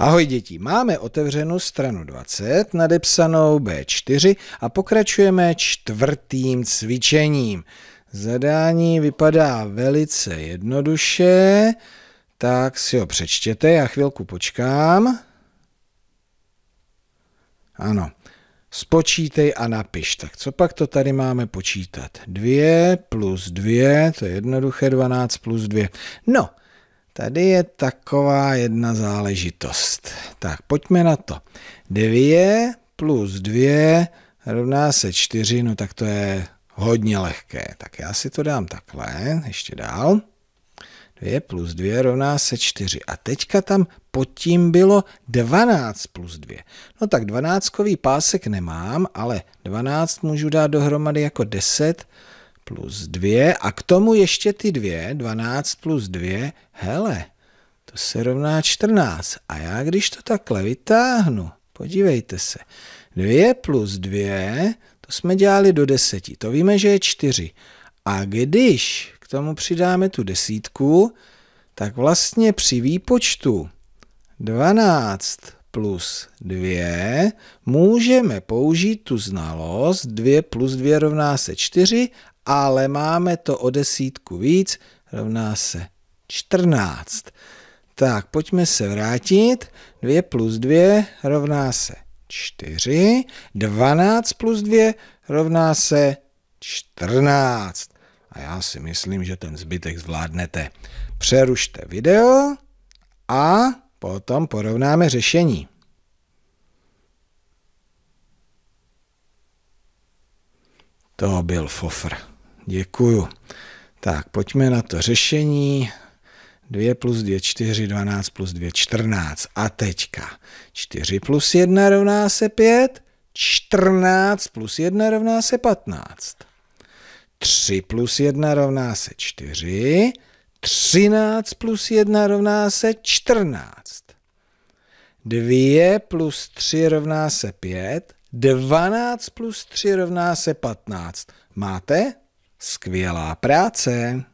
Ahoj děti, máme otevřenou stranu 20, nadepsanou B4 a pokračujeme čtvrtým cvičením. Zadání vypadá velice jednoduše, tak si ho přečtěte, já chvilku počkám. Ano, spočítej a napiš. Tak co pak to tady máme počítat? 2 plus 2, to je jednoduché, 12 plus 2. No, Tady je taková jedna záležitost. Tak, pojďme na to. 2 plus 2 rovná se 4, no tak to je hodně lehké. Tak já si to dám takhle, ještě dál. 2 plus 2 rovná se 4. A teďka tam pod tím bylo 12 plus 2. No tak 12 pásek nemám, ale 12 můžu dát dohromady jako 10 plus 2 a k tomu ještě ty dvě, 12 plus 2, hele, to se rovná 14. A já když to takhle vytáhnu, podívejte se, 2 plus 2, to jsme dělali do 10, to víme, že je 4. A když k tomu přidáme tu desítku, tak vlastně při výpočtu 12 plus 2, můžeme použít tu znalost 2 plus 2 rovná se 4, ale máme to o desítku víc, rovná se 14. Tak, pojďme se vrátit. 2 plus 2 rovná se 4. 12 plus 2 rovná se 14. A já si myslím, že ten zbytek zvládnete. Přerušte video a Potom porovnáme řešení. To byl fofr. Děkuju. Tak, pojďme na to řešení. 2 plus 2, 4, 12 plus 2, 14. A teďka 4 plus 1 rovná se 5, 14 plus 1 rovná se 15. 3 plus 1 rovná se 4, 13 plus 1 rovná se 14. 2 plus 3 rovná se 5. 12 plus 3 rovná se 15. Máte? Skvělá práce!